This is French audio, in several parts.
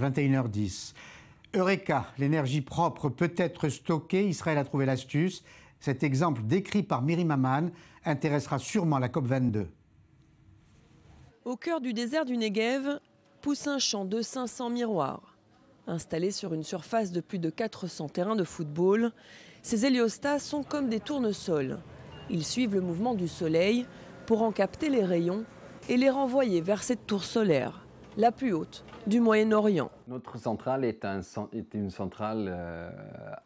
21h10. Eureka, l'énergie propre peut être stockée. Israël a trouvé l'astuce. Cet exemple décrit par Miri Maman intéressera sûrement la COP22. Au cœur du désert du Negev pousse un champ de 500 miroirs. Installés sur une surface de plus de 400 terrains de football, ces héliostats sont comme des tournesols. Ils suivent le mouvement du soleil pour en capter les rayons et les renvoyer vers cette tour solaire la plus haute du Moyen-Orient. Notre centrale est, une centrale euh,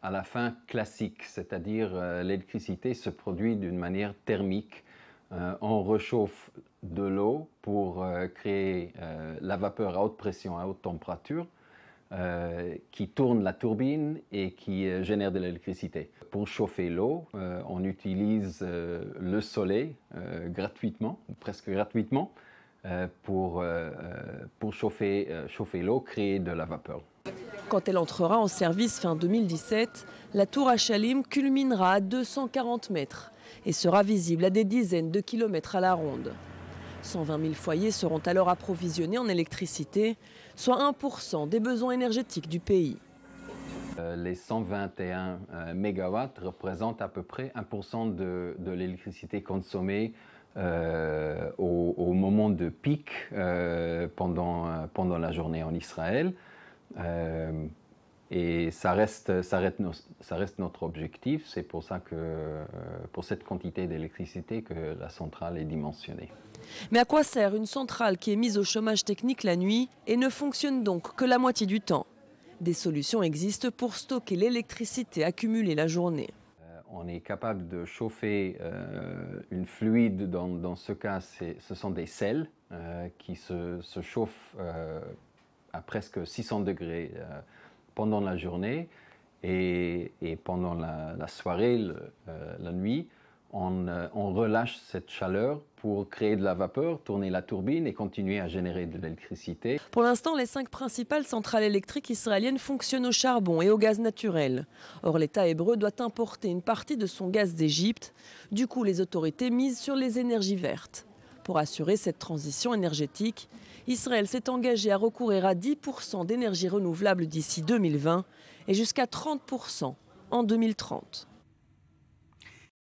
à la fin classique, c'est-à-dire euh, l'électricité se produit d'une manière thermique. Euh, on rechauffe de l'eau pour créer la vapeur à haute pression, à haute température. qui tourne la turbine et qui génère de l'électricité. Pour chauffer l'eau, on utilise le soleil gratuitement, presque gratuitement. Euh, pour, euh, euh, pour chauffer, chauffer l'eau, créer de la vapeur. Quand elle entrera en service fin 2017, la tour à Chalim culminera à 240 mètres et sera visible à des dizaines de kilomètres à la ronde. 120 000 foyers seront alors approvisionnés en électricité, soit 1% des besoins énergétiques du pays. Les 121 MW représentent à peu près 1% de, de l'électricité consommée euh, au, moment de pic euh, pendant, pendant la journée en Israël. Euh, et ça reste, ça reste notre objectif. C'est pour ça que pour cette quantité d'électricité que la centrale est dimensionnée. Mais à quoi sert une centrale qui est mise au chômage technique la nuit et ne fonctionne donc que la moitié du temps Des solutions existent pour stocker l'électricité accumulée la journée on est capable de chauffer euh, une fluide, dans, ce cas, ce sont des sels euh, qui se, chauffent euh, à presque 600 degrés pendant la journée et, pendant la, soirée, la nuit. Euh, on, relâche cette chaleur pour créer de la vapeur, tourner la turbine et continuer à générer de l'électricité. Pour l'instant, les cinq principales centrales électriques israéliennes fonctionnent au charbon et au gaz naturel. Or, l'État hébreu doit importer une partie de son gaz d'Égypte. Du coup, les autorités misent sur les énergies vertes. Pour assurer cette transition énergétique, Israël s'est engagé à recourir à 10% d'énergie renouvelable d'ici 2020 et jusqu'à 30% en 2030.